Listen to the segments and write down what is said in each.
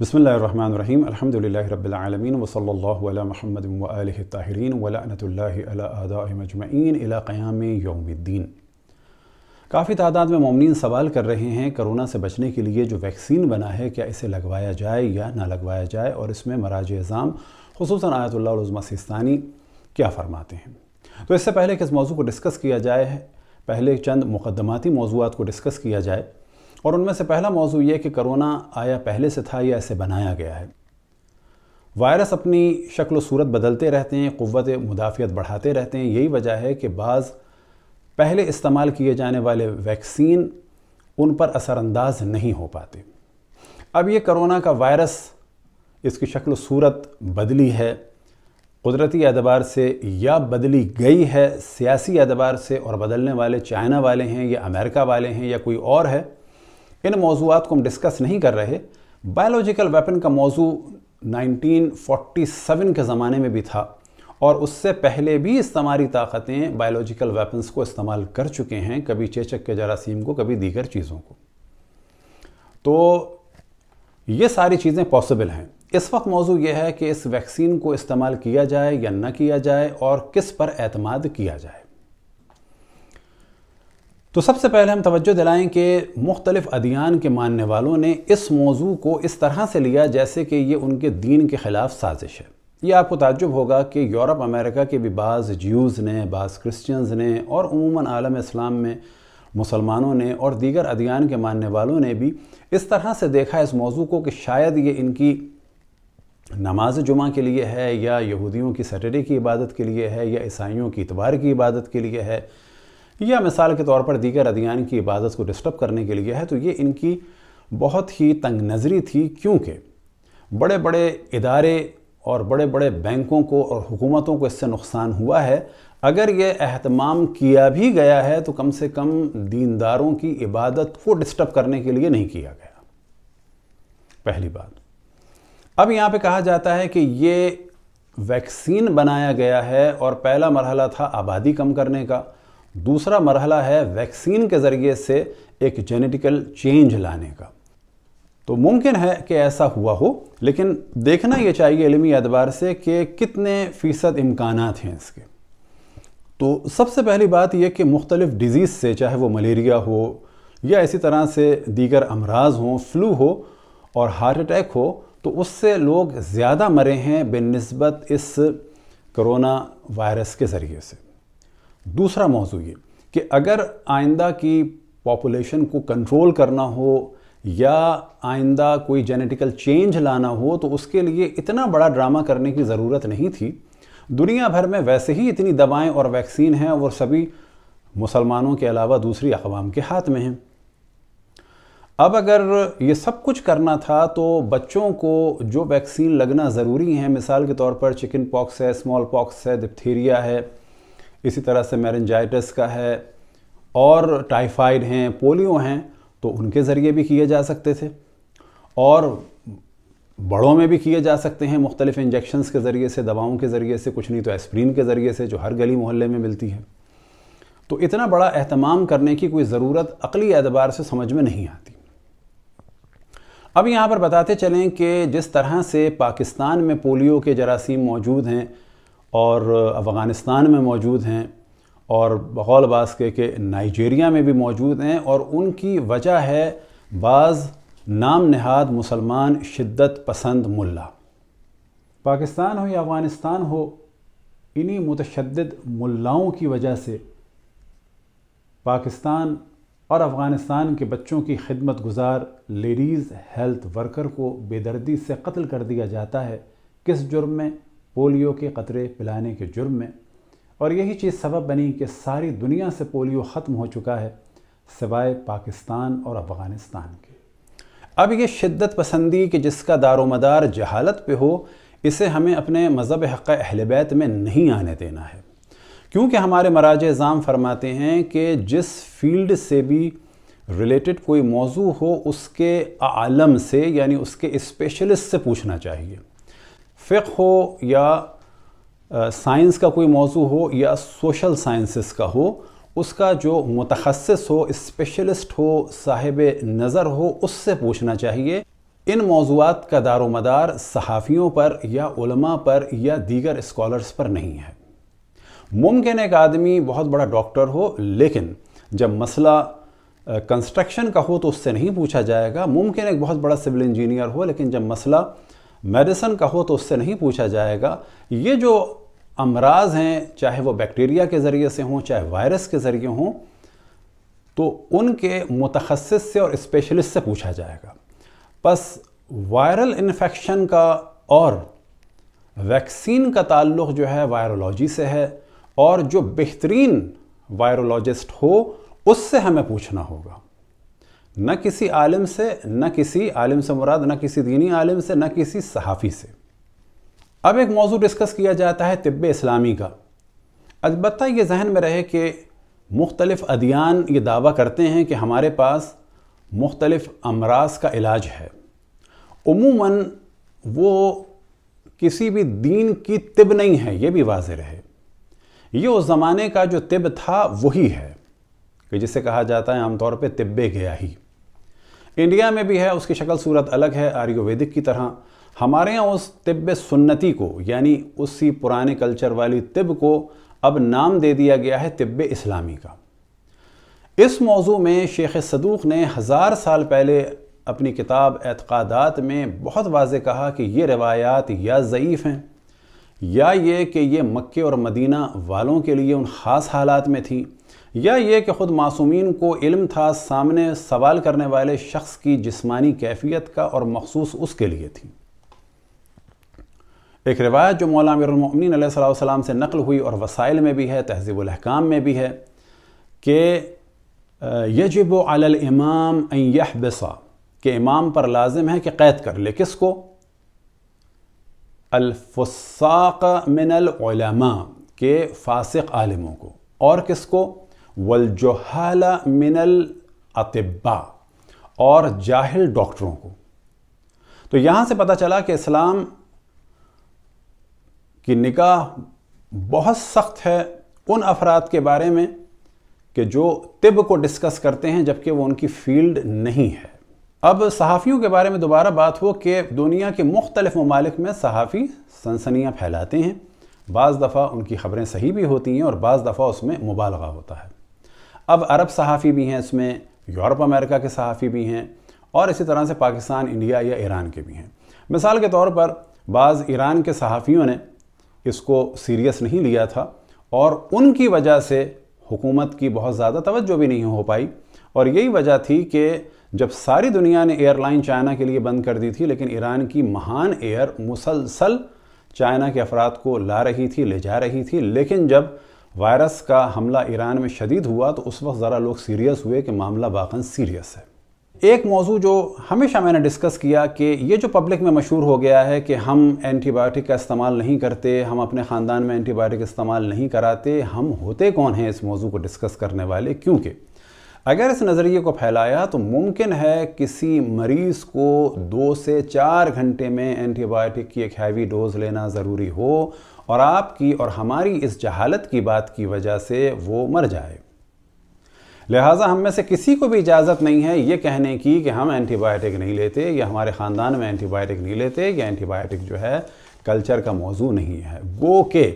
बसमीम अल्हम्दुलिल्लाहि रब्बिल वसल महमद ताहरीन मुहम्मद व क़याम काफ़ी तादाद में ममिन सवाल कर रहे हैं करोना से बचने के लिए जो वैक्सीन बना है क्या इसे लगवाया जाए या ना लगवाया जाए और इसमें मराज अज़ाम खसूस आयतुल्लाज़मा सिस्तानी क्या फ़रमाते हैं तो इससे पहले कि इस मौजू को डिस्कस किया जाए पहले चंद मुकदमाती मौजूद को डिस्कस किया जाए और उनमें से पहला मौजू ये कि करोना आया पहले से था या ऐसे बनाया गया है वायरस अपनी शक्ल सूरत बदलते रहते हैं क़वत मुदाफ़ियत बढ़ाते रहते हैं यही वजह है कि बाज़ पहले इस्तेमाल किए जाने वाले वैक्सीन उन पर असरानंदाज नहीं हो पाते अब ये करोना का वायरस इसकी शक्ल सूरत बदली है कुदरती एतबार से या बदली गई है सियासी एतबार से और बदलने वाले चाइना वाले हैं या अमेरिका वाले हैं या कोई और है इन मौजूद को हम डिस्कस नहीं कर रहे बायोलॉजिकल वेपन का मौजू 1947 के ज़माने में भी था और उससे पहले भी तमारी ताकतें बायोलॉजिकल वेपन्स को इस्तेमाल कर चुके हैं कभी चेचक के जरासीम को कभी दीगर चीज़ों को तो ये सारी चीज़ें पॉसिबल हैं इस वक्त मौजू यह है कि इस वैक्सीन को इस्तेमाल किया जाए या न किया जाए और किस पर एतमाद किया जाए तो सबसे पहले हम तवज्जो दिलाएं कि मुख्तलिफ़ अदियान के मानने वालों ने इस मौजू को इस तरह से लिया जैसे कि ये उनके दीन के ख़िलाफ़ साजिश है ये आपको ताजुब होगा कि यूरोप अमेरिका के भी बाज़ ज्यूज़ ने बाज़ क्रिश्चियंस ने और उमूमा आलम इस्लाम में मुसलमानों ने और दीगर अदियान के मानने वालों ने भी इस तरह से देखा इस मौजू को कि शायद ये इनकी नमाज जुमा के लिए है या यहूदियों की सटरडे की इबादत के लिए है या ईसाइयों की इतवार की इबादत के लिए है या मिसाल के तौर पर दीगर अध्ययन की इबादत को डिस्टर्ब करने के लिए है तो ये इनकी बहुत ही तंग नज़री थी क्योंकि बड़े बड़े इदारे और बड़े बड़े बैंकों को और हुकूमतों को इससे नुकसान हुआ है अगर ये अहतमाम किया भी गया है तो कम से कम दीनदारों की इबादत को डिस्टर्ब करने के लिए नहीं किया गया पहली बात अब यहाँ पे कहा जाता है कि ये वैक्सीन बनाया गया है और पहला मरहला था आबादी कम करने का दूसरा मरहला है वैक्सीन के ज़रिए से एक जेनेटिकल चेंज लाने का तो मुमकिन है कि ऐसा हुआ हो लेकिन देखना ये चाहिए इलमी एतबार से कि कितने फ़ीसद इम्कान हैं इसके तो सबसे पहली बात यह कि मुख्तलिफ़ डिज़ीज़ से चाहे वो मलेरिया हो या इसी तरह से दीगर अमराज हों फ्लू हो और हार्ट अटैक हो तो उससे लोग ज़्यादा मरे हैं बनस्बत इस करोना वायरस के ज़रिए से दूसरा मौजू ये कि अगर आइंदा की पॉपुलेशन को कंट्रोल करना हो या आइंदा कोई जेनेटिकल चेंज लाना हो तो उसके लिए इतना बड़ा ड्रामा करने की ज़रूरत नहीं थी दुनिया भर में वैसे ही इतनी दवाएं और वैक्सीन हैं और सभी मुसलमानों के अलावा दूसरी अकवाम के हाथ में हैं अब अगर ये सब कुछ करना था तो बच्चों को जो वैक्सीन लगना ज़रूरी है मिसाल के तौर पर चिकन पॉक्स है स्मॉल पॉक्स है डिप्थीरिया है इसी तरह से मैरेंजाइटिस का है और टाइफाइड हैं पोलियो हैं तो उनके ज़रिए भी किए जा सकते थे और बड़ों में भी किए जा सकते हैं मुख्तलिफ इंजेक्शन्स के ज़रिए से दवाओं के ज़रिए से कुछ नहीं तो एस्प्रीन के ज़रिए से जो हर गली मोहल्ले में मिलती है तो इतना बड़ा अहतमाम करने की कोई ज़रूरत अकली एतबार से समझ में नहीं आती अब यहाँ पर बताते चलें कि जिस तरह से पाकिस्तान में पोलियो के जरासीम मौजूद हैं और अफ़गानिस्तान में मौजूद हैं और बकौल बास के के नाइजेरिया में भी मौजूद हैं और उनकी वजह है बाज़ नाम नहाद मुसलमान शिद्दत पसंद मुल्ला पाकिस्तान हो या अफ़गानिस्तान हो इन्हीं मुतद मुल्लाओं की वजह से पाकिस्तान और अफ़गानिस्तान के बच्चों की खिदमत गुजार लेडीज़ हेल्थ वर्कर को बेदर्दी से कत्ल कर दिया जाता है किस जुर्म में पोलियो के कतरे पिलाने के जुर्म में और यही चीज़ सबब बनी कि सारी दुनिया से पोलियो ख़त्म हो चुका है सिवाय पाकिस्तान और अफ़गानिस्तान के अब ये शिद्दत पसंदी कि जिसका दारोमदार जहालत पे हो इसे हमें अपने मज़हब हक़ अहलबैत में नहीं आने देना है क्योंकि हमारे मराज एजाम फरमाते हैं कि जिस फील्ड से भी रिलेटेड कोई मौजू हो उसके आलम से यानी उसके स्पेशलिस्ट से पूछना चाहिए फ़िक हो या साइंस का कोई मौजू हो या सोशल साइंसेस का हो उसका जो मुतखस हो स्पेशलिस्ट हो साहिब नज़र हो उससे पूछना चाहिए इन मौजूद का दारो मदार सहाफ़ियों पर या उलमा पर या दीगर इस्कॉलर्स पर नहीं है मुमकिन एक आदमी बहुत बड़ा डॉक्टर हो लेकिन जब मसला कंस्ट्रक्शन का हो तो उससे नहीं पूछा जाएगा मुमकिन एक बहुत बड़ा सिविल इंजीनियर हो लेकिन जब मसला मेडिसन का हो तो उससे नहीं पूछा जाएगा ये जो अमराज हैं चाहे वो बैक्टीरिया के ज़रिए से हों चाहे वायरस के ज़रिए हों तो उनके मुतखस से और स्पेशलिस्ट से पूछा जाएगा बस वायरल इन्फेक्शन का और वैक्सीन का ताल्लुक़ जो है वायरोलॉजी से है और जो बेहतरीन वायरोलॉजिस्ट हो उससे हमें पूछना होगा न किसी आलिम से न किसी आलिम से मुराद न किसी दीनी आलिम से न किसी सहाफ़ी से अब एक मौजू डिस्कस किया जाता है तिब इस्लामी का अलबत् ये जहन में रहे कि मुख्तलफ़ अदियान ये दावा करते हैं कि हमारे पास मुख्तलिफ़ अमराज का इलाज है उमूमन वो किसी भी दीन की तिब नहीं है ये भी वाज रहे ये उस ज़माने का जो तिब था वही है कि जिसे कहा जाता है आमतौर पर तिब्बे गया ही इंडिया में भी है उसकी शक्ल सूरत अलग है आयुर्वेदिक की तरह हमारे यहाँ उस तिब्ब सुन्नति को यानी उसी पुराने कल्चर वाली तिब को अब नाम दे दिया गया है तिब्ब इस्लामी का इस मौजू में शेख सदूक ने हज़ार साल पहले अपनी किताब एतकदात में बहुत वाज कहा कि ये रवायात या ज़यीफ़ हैं या ये कि ये मक्के और मदीना वालों के लिए उन ख़ास हालात में थी या ये कि ख़ुद मासूमीन को इल्म था सामने सवाल करने वाले शख्स की जिस्मानी कैफियत का और मखसूस उसके लिए थी एक रिवायत जो मौला सलाम से नकल हुई और वसाइल में भी है तहजीबुलहकाम में भी है कि यजब अलमाम यह बसा के इमाम पर लाजिम है कि क़ैद कर ले किस को अलफसाक मिनलमा के फासिक आलमों को और किसको वलजहाला मिनल अतिब्बा और जाहिल डॉक्टरों को तो यहाँ से पता चला कि इस्लाम की निकाह बहुत सख्त है उन अफराद के बारे में कि जो तिब को डिस्कस करते हैं जबकि वो उनकी फील्ड नहीं है अब सहाफ़ियों के बारे में दोबारा बात हो कि दुनिया के मुख्तलिफ़ ममालिक में सहाफ़ी सनसनियाँ फैलाते हैं बाज़ दफ़ा उनकी ख़बरें सही भी होती हैं और बाज़ दफ़ा उसमें मुबालगा होता है अब अरब सहाफ़ी भी हैं इसमें यूरोप अमेरिका के सहाफ़ी भी हैं और इसी तरह से पाकिस्तान इंडिया या ईरान के भी हैं मिसाल के तौर पर बाज़ ईरान के सहाफ़ियों ने इसको सीरियस नहीं लिया था और उनकी वजह से हुकूमत की बहुत ज़्यादा तवज्जो भी नहीं हो पाई और यही वजह थी कि जब सारी दुनिया ने एयरलाइन चाइना के लिए बंद कर दी थी लेकिन ईरान की महान एयर मुसलसल चाइना के अफराद को ला रही थी ले जा रही थी लेकिन जब वायरस का हमला ईरान में शदीद हुआ तो उस वक्त ज़रा लोग सीरियस हुए कि मामला वाकई सीरियस है एक मौजू जो हमेशा मैंने डिस्कस किया कि ये जो पब्लिक में मशहूर हो गया है कि हम एंटीबायोटिक का इस्तेमाल नहीं करते हम अपने ख़ानदान में एंटीबायोटिक इस्तेमाल नहीं कराते हम होते कौन हैं इस मौजू को डिस्कस करने वाले क्योंकि अगर इस नज़रिए को फैलाया तो मुमकिन है किसी मरीज़ को दो से चार घंटे में एंटीबायोटिक की एक हैवी डोज़ लेना ज़रूरी हो और आपकी और हमारी इस जहालत की बात की वजह से वो मर जाए लिहाजा हम में से किसी को भी इजाज़त नहीं है ये कहने की कि हम एंटीबायोटिक नहीं लेते या हमारे ख़ानदान में एंटीबायोटिक नहीं लेते या एंटीबायोटिक जो है कल्चर का मौजू नहीं है गो के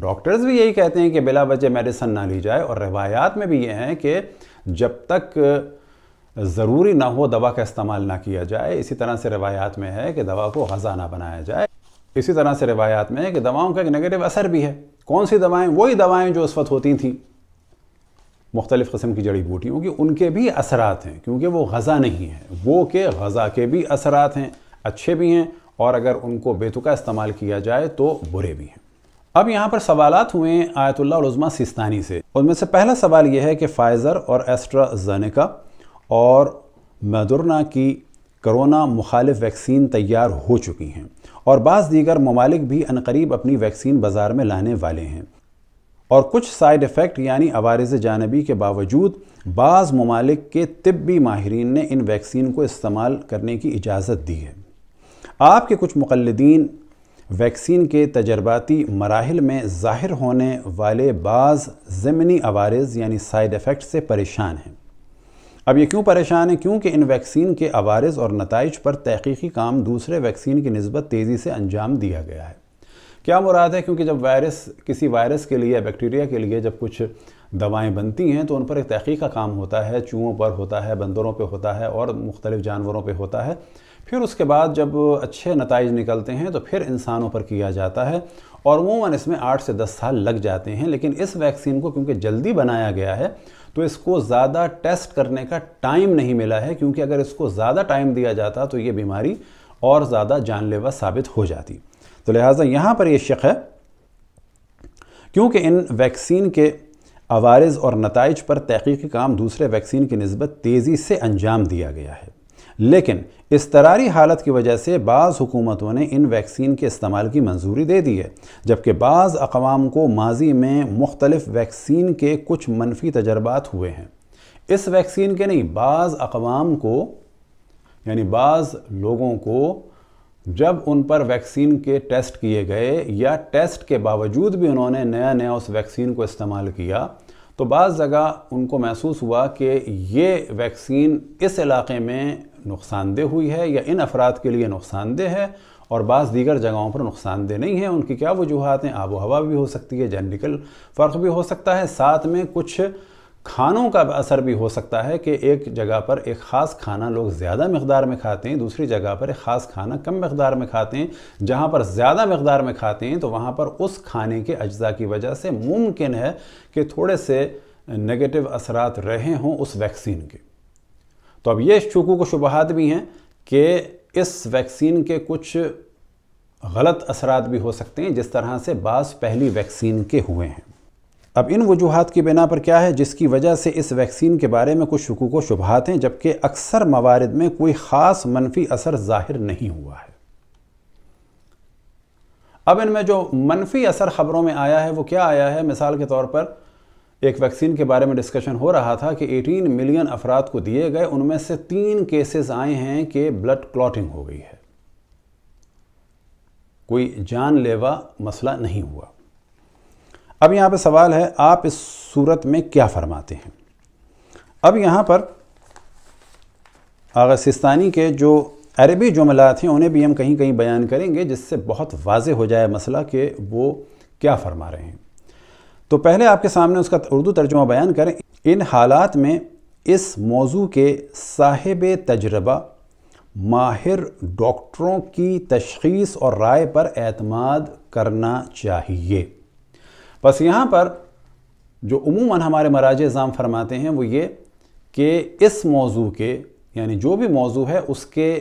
डॉक्टर्स भी यही कहते हैं कि बिला वजह मेडिसन ना ली जाए और रवायात में भी ये हैं कि जब तक ज़रूरी ना हो दवा का इस्तेमाल ना किया जाए इसी तरह से रवायात में है कि दवा को गज़ा ना बनाया जाए इसी तरह से रवायात में है कि दवाओं का एक नेगेटिव असर भी है कौन सी दवाएं वही दवाएं जो उस वक्त होती थी मुख्तलिफ़ कस्म की जड़ी बूटियों की उनके भी असरात हैं क्योंकि वो गज़ा नहीं है वो के गज़ा के भी असरात हैं अच्छे भी हैं और अगर उनको बेतुका इस्तेमाल किया जाए तो बुरे भी हैं अब यहाँ पर सवाल हुए आयतुल्लाज़मा सिस्तानी से उनमें से पहला सवाल यह है कि फाइज़र और एस्ट्राजेनेका और मदुरना की करोना मुखालिफ वैक्सीन तैयार हो चुकी हैं और बाज़ दीगर ममालिक भी अनकरीब अपनी वैक्सीन बाज़ार में लाने वाले हैं और कुछ साइड इफ़ेक्ट यानी अवारज जानबी के बावजूद बाज़ ममालिक के तबी माहरीन ने इन वैक्सीन को इस्तेमाल करने की इजाज़त दी है आपके कुछ मुखलदीन वैक्सीन के तजर्बाती मराहल में ज़ाहिर होने वाले बाज़ ज़मनी अवारज़ यानी साइड इफ़ेक्ट से परेशान हैं अब ये क्यों परेशान है क्योंकि इन वैक्सीन के आवारज़ और नतज पर तहकीकी काम दूसरे वैक्सीन की नस्बत तेज़ी से अंजाम दिया गया है क्या मुराद है क्योंकि जब वायरस किसी वायरस के लिए बैक्टीरिया के लिए जब कुछ दवाएं बनती हैं तो उन पर एक तहकीक का काम होता है चूहों पर होता है बंदरों पर होता है और मुख्तलिफ़ जानवरों पर होता है फिर उसके बाद जब अच्छे नतज निकलते हैं तो फिर इंसानों पर किया जाता है और अमूमन इसमें आठ से दस साल लग जाते हैं लेकिन इस वैक्सीन को क्योंकि जल्दी बनाया गया है तो इसको ज़्यादा टेस्ट करने का टाइम नहीं मिला है क्योंकि अगर इसको ज़्यादा टाइम दिया जाता तो ये बीमारी और ज़्यादा जानलेवा साबित हो जाती तो लिहाजा यहाँ पर यह शक है क्योंकि इन वैक्सीन के आवारज़ और नतज पर तहकीकी काम दूसरे वैक्सीन की नस्बत तेज़ी से अंजाम दिया गया है लेकिन इस तरारी हालत की वजह से बाज़ हुकूमतों ने इन वैक्सीन के इस्तेमाल की मंजूरी दे दी है जबकि बाज़ अकवाम को माजी में मुख्तलिफ़ वैक्सीन के कुछ मनफी तजर्बात हुए हैं इस वैक्सीन के नहीं बाज़ अकवाम को यानी बाज़ लोगों को जब उन पर वैक्सीन के टेस्ट किए गए या टेस्ट के बावजूद भी उन्होंने नया नया उस वैक्सीन को इस्तेमाल किया तो बाज़ जगह उनको महसूस हुआ कि ये वैक्सीन इस इलाके में नुकसानदेह हुई है या इन अफराद के लिए नुकसानदेह है और बाज़ दीगर जगहों पर नुकसानदेह नहीं है उनकी क्या वजूहत हैं आबो हवा भी हो सकती है जेनिकल फ़र्क भी हो सकता है साथ में कुछ खानों का असर भी हो सकता है कि एक जगह पर एक ख़ास खाना लोग ज़्यादा मकदार में खाते हैं दूसरी जगह पर एक ख़ास खाना कम मकदार में खाते हैं जहाँ पर ज़्यादा मकदार में खाते हैं तो वहाँ पर उस खाने के अज्जा की वजह से मुमकिन है कि थोड़े से नेगेटिव असरात रहे हों उस वैक्सीन के तो अब ये शुकू को शुबहत भी हैं कि इस वैक्सीन के कुछ गलत असरात भी हो सकते हैं जिस तरह से बास पहली वैक्सीन के हुए हैं अब इन वजूहत की बिना पर क्या है जिसकी वजह से इस वैक्सीन के बारे में कुछ शकूक व शुबहत हैं जबकि अक्सर मवारद में कोई ख़ास मनफी असर ज़ाहिर नहीं हुआ है अब इनमें जो मनफी असर ख़बरों में आया है वो क्या आया है मिसाल के तौर पर एक वैक्सीन के बारे में डिस्कशन हो रहा था कि 18 मिलियन अफराद को दिए गए उनमें से तीन केसेस आए हैं कि ब्लड क्लॉटिंग हो गई है कोई जानलेवा मसला नहीं हुआ अब यहां पर सवाल है आप इस सूरत में क्या फरमाते हैं अब यहां पर आगा सिस्तानी के जो अरबी जुमलात हैं उन्हें भी हम कहीं कहीं बयान करेंगे जिससे बहुत वाज हो जाए मसला कि वो क्या फरमा रहे हैं तो पहले आपके सामने उसका उर्दू तर्जुमा बयान करें इन हालात में इस मौजू के साहिब तजर्बा माहिर डॉक्टरों की तशखीस और राय पर एतमाद करना चाहिए बस यहाँ पर जो उमूमा हमारे मराज इज़ाम फरमाते हैं वो ये कि इस मौजू के यानी जो भी मौजू है उसके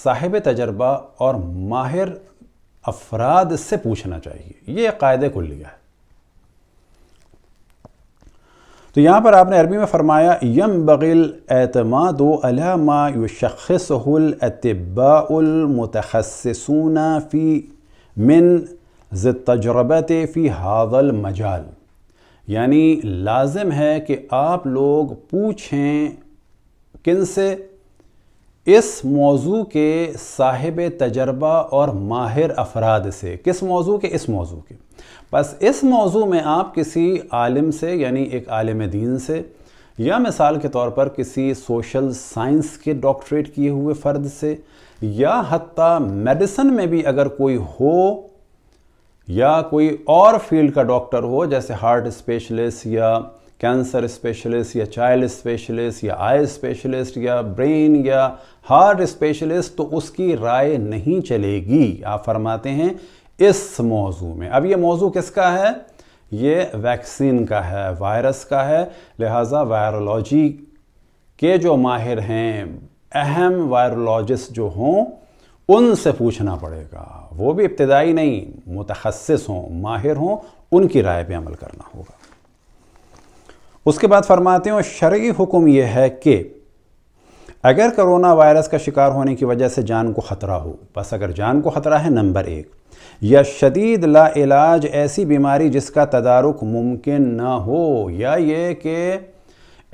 साहिब तजर्बा और माहिर अफराद से पूछना चाहिए ये कायदे को लिया है तो यहाँ पर आपने अरबी में फरमाया यम बगिल अतमाद माशखसबामतसून फ़ी मिन तजर्बत फ़ी हावल मजाल यानी लाजम है कि आप लोग पूछें किन से इस मौजू के साहिब तजर्बा और माहिर अफराद से किस मौजू के इस मौजू के बस इस मौजू में आप किसी आलिम से यानी एक आलिम दीन से या मिसाल के तौर पर किसी सोशल साइंस के डॉक्टरेट किए हुए फ़र्द से या हती मेडिसन में भी अगर कोई हो या कोई और फील्ड का डॉक्टर हो जैसे हार्ट स्पेशलिस्ट या कैंसर स्पेशलिस्ट या चाइल्ड स्पेशलिस्ट या आई स्पेशलिस्ट या ब्रेन या हार्ट स्पेशलिस्ट तो उसकी राय नहीं चलेगी आप फरमाते हैं इस मौजू में अब ये मौजू किसका है ये वैक्सीन का है वायरस का है लिहाजा वायरोलॉजी के जो माहिर हैं अहम वायरोलॉजिस्ट जो हों उनसे पूछना पड़ेगा वो भी इब्तदाई नहीं मुतखस हों माहिर हों उनकी राय पे अमल करना होगा उसके बाद फरमाते हैं शर्य हुक्म यह है कि अगर करोना वायरस का शिकार होने की वजह से जान को ख़तरा हो बस अगर जान को ख़तरा है नंबर एक या शदीद ला इलाज ऐसी बीमारी जिसका तदारुक मुमकिन ना हो या ये कि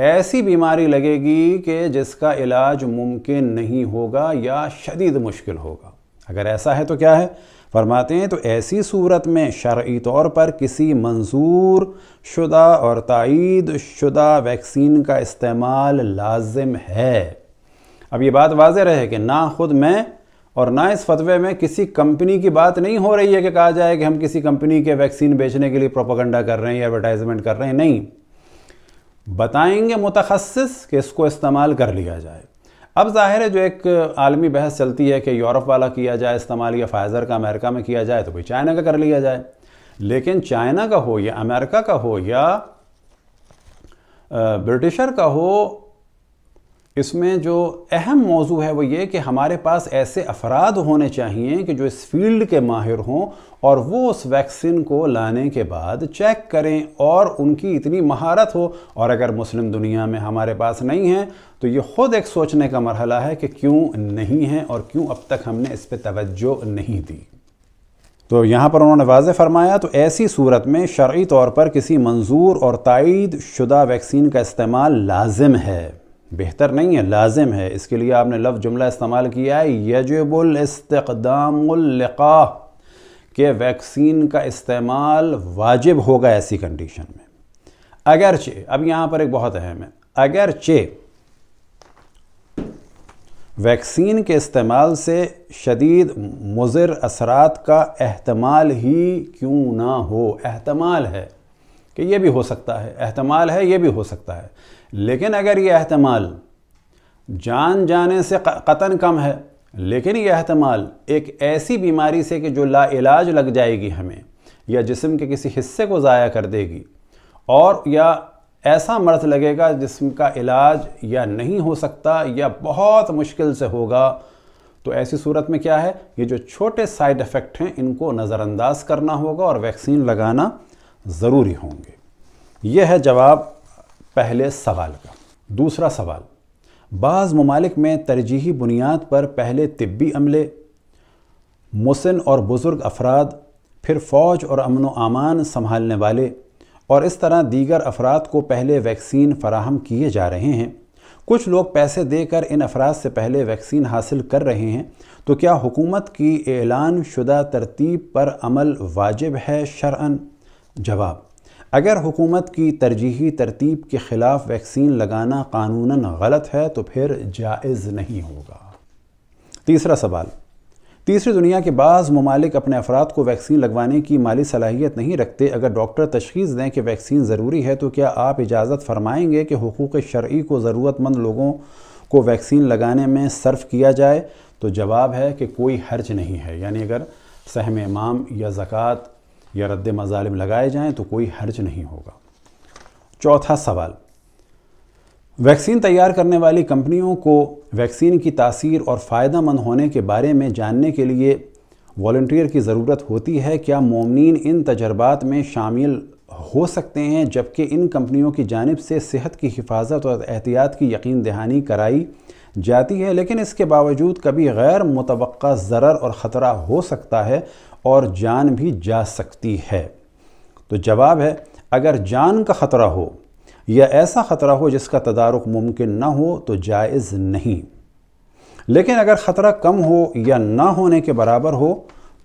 ऐसी बीमारी लगेगी कि जिसका इलाज मुमकिन नहीं होगा या शदीद मुश्किल होगा अगर ऐसा है तो क्या है फरमाते हैं तो ऐसी सूरत में शर्य तौर पर किसी मंजूर शुदा और तइद शुदा वैक्सीन का इस्तेमाल लाजिम है अब ये बात वाज रहे कि ना ख़ुद मैं और ना इस फतवे में किसी कंपनी की बात नहीं हो रही है कि कहा जाए कि हम किसी कंपनी के वैक्सीन बेचने के लिए प्रोपोगंडा कर रहे हैं एडवर्टाइजमेंट कर रहे हैं नहीं बताएंगे मुतखस कि इसको इस्तेमाल कर लिया जाए अब जाहिर है जो एक आलमी बहस चलती है कि यूरोप वाला किया जाए इस्तेमाल या फाइज़र का अमेरिका में किया जाए तो भाई चाइना का कर लिया जाए लेकिन चाइना का हो या अमेरिका का हो या ब्रिटिशर का हो इसमें जो अहम मौजू है वो ये कि हमारे पास ऐसे अफराद होने चाहिए कि जो इस फील्ड के माहिर हों और वो उस वैक्सीन को लाने के बाद चेक करें और उनकी इतनी महारत हो और अगर मुस्लिम दुनिया में हमारे पास नहीं है तो ये ख़ुद एक सोचने का मरहला है कि क्यों नहीं है और क्यों अब तक हमने इस पर तोज्जो नहीं दी तो यहाँ पर उन्होंने वाज फरमाया तो ऐसी सूरत में शर्य तौर पर किसी मंजूर और तइद शुदा वैक्सीन का इस्तेमाल लाजिम है बेहतर नहीं है लाजिम है इसके लिए आपने लफ जुमला इस्तेमाल किया है यजबुल इस्तकदामलिका के वैक्सीन का इस्तेमाल वाजिब होगा ऐसी कंडीशन में अगरचे अब यहाँ पर एक बहुत अहम है अगरचे वैक्सीन के इस्तेमाल से शदीद मुज़र असरात का अहतमाल ही क्यों ना हो अहतमाल है कि यह भी हो सकता है अहतमाल है यह भी हो सकता है लेकिन अगर ये अहतमाल जान जाने से कतन कम है लेकिन ये अहतमाल एक ऐसी बीमारी से कि जो लाइलाज लग जाएगी हमें या जिसम के किसी हिस्से को ज़ाया कर देगी और या ऐसा मर्ज लगेगा जिसम का इलाज या नहीं हो सकता या बहुत मुश्किल से होगा तो ऐसी सूरत में क्या है ये जो छोटे साइड इफ़ेक्ट हैं इनको नज़रअंदाज करना होगा और वैक्सीन लगाना ज़रूरी होंगे यह है जवाब पहले सवाल का दूसरा सवाल बाज़ ममालिक में तरजीही बुनियाद पर पहले तिब्बी अमले मुसन और बुज़ुर्ग अफराद फिर फ़ौज और अमन अमान संभालने वाले और इस तरह दीगर अफराद को पहले वैक्सीन फराहम किए जा रहे हैं कुछ लोग पैसे देकर इन अफराद से पहले वैक्सीन हासिल कर रहे हैं तो क्या हुकूमत की ऐलान शुदा तरतीब पर अमल वाजिब है शरअन जवाब अगर हुकूमत की तरजीही तरतीब के ख़िलाफ़ वैक्सीन लगाना कानूनन गलत है तो फिर जायज़ नहीं होगा तीसरा सवाल तीसरी दुनिया के बाद ममालिक अपने अफराद को वैक्सीन लगवाने की माली सलाहियत नहीं रखते अगर डॉक्टर तशखीस दें कि वैक्सीन ज़रूरी है तो क्या आप इजाज़त फरमाएंगे कि हकूक़ शर्य को ज़रूरतमंद लोगों को वैक्सीन लगाने में सर्फ किया जाए तो जवाब है कि कोई हर्ज नहीं है यानी अगर सहम इमाम या ज़क़़त या रद्द मज़ालिम लगाए जाएं तो कोई हर्ज नहीं होगा चौथा सवाल वैक्सीन तैयार करने वाली कंपनियों को वैक्सीन की तासीर और फ़ायदा मंद होने के बारे में जानने के लिए वॉल्टियर की ज़रूरत होती है क्या ममिन इन तजर्बात में शामिल हो सकते हैं जबकि इन कंपनियों की जानब से सेहत की हिफाजत और एहतियात की यकीन दहानी कराई जाती है लेकिन इसके बावजूद कभी गैर मुतव ज़र और ख़तरा हो सकता है और जान भी जा सकती है तो जवाब है अगर जान का ख़तरा हो या ऐसा ख़तरा हो जिसका तदारक मुमकिन ना हो तो जायज़ नहीं लेकिन अगर ख़तरा कम हो या ना होने के बराबर हो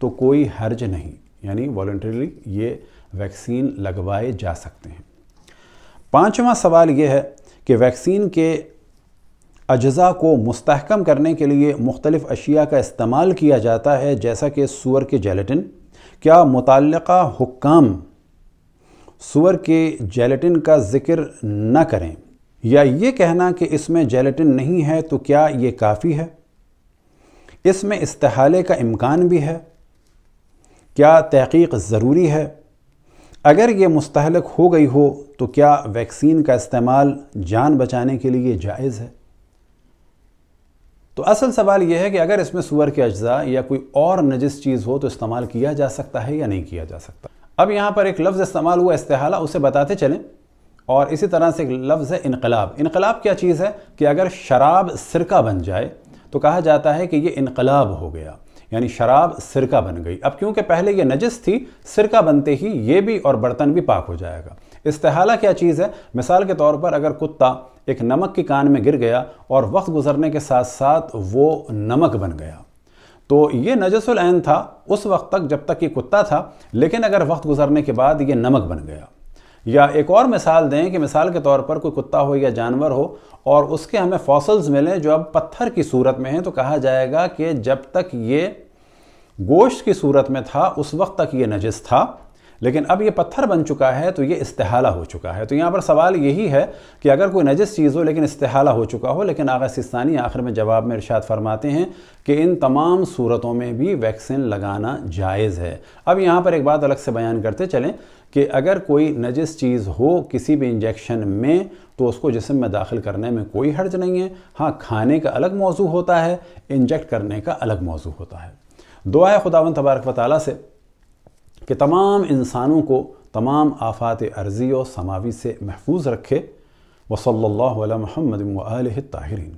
तो कोई हर्ज नहीं यानी वॉल्ट्रली ये वैक्सीन लगवाए जा सकते हैं पांचवा सवाल ये है कि वैक्सीन के अज़ा को मुस्तहकम करने के लिए मुख्तलिफ़ अशिया का इस्तेमाल किया जाता है जैसा कि सूअर के जेलेटिन क्या मुतल हुकाम सूअर के जेलेटिन का ज़िक्र न करें या ये कहना कि इसमें जेलेटिन नहीं है तो क्या ये काफ़ी है इसमें इस्तेहाले का इम्कान भी है क्या तहकीक ज़रूरी है अगर ये मुस्तक हो गई हो तो क्या वैक्सीन का इस्तेमाल जान बचाने के लिए जायज़ है तो असल सवाल यह है कि अगर इसमें सुअर के अज्जा या कोई और नजिस चीज़ हो तो इस्तेमाल किया जा सकता है या नहीं किया जा सकता अब यहाँ पर एक लफ्ज़ इस्तेमाल हुआ इस्तेहाला उसे बताते चलें और इसी तरह से एक लफ्ज़ है इनकलाब इनकलाब क्या चीज़ है कि अगर शराब सिरका बन जाए तो कहा जाता है कि ये इनकलाब हो गया यानी शराब सिरका बन गई अब क्योंकि पहले ये नजस थी सिरका बनते ही ये भी और बर्तन भी पाक हो जाएगा इस्तेहाला क्या चीज़ है मिसाल के तौर पर अगर कुत्ता एक नमक की कान में गिर गया और वक्त गुजरने के साथ साथ वो नमक बन गया तो ये नजसुलैन था उस वक्त तक जब तक ये कुत्ता था लेकिन अगर वक्त गुजरने के बाद ये नमक बन गया या एक और मिसाल दें कि मिसाल के तौर पर कोई कुत्ता हो या जानवर हो और उसके हमें फॉसल्स मिलें जो अब पत्थर की सूरत में हैं तो कहा जाएगा कि जब तक ये गोश्त की सूरत में था उस वक्त तक ये नजस था लेकिन अब ये पत्थर बन चुका है तो ये इस्तेहाला हो चुका है तो यहाँ पर सवाल यही है कि अगर कोई नजस चीज़ हो लेकिन इस्तेहाला हो चुका हो लेकिन आगा सिस्तानी आखिर में जवाब में इर्शाद फरमाते हैं कि इन तमाम सूरतों में भी वैक्सीन लगाना जायज़ है अब यहाँ पर एक बात अलग से बयान करते चलें कि अगर कोई नजस चीज़ हो किसी भी इंजेक्शन में तो उसको जिसम में दाखिल करने में कोई हर्ज नहीं है हाँ खाने का अलग मौजू होता है इंजेक्ट करने का अलग मौजू होता है दुआ है खुदावन तबारक वाली से कि तमाम इंसानों को तमाम आफात अर्जी और समावी से महफूज रखे वसल्ला महमद वाल ताहरीन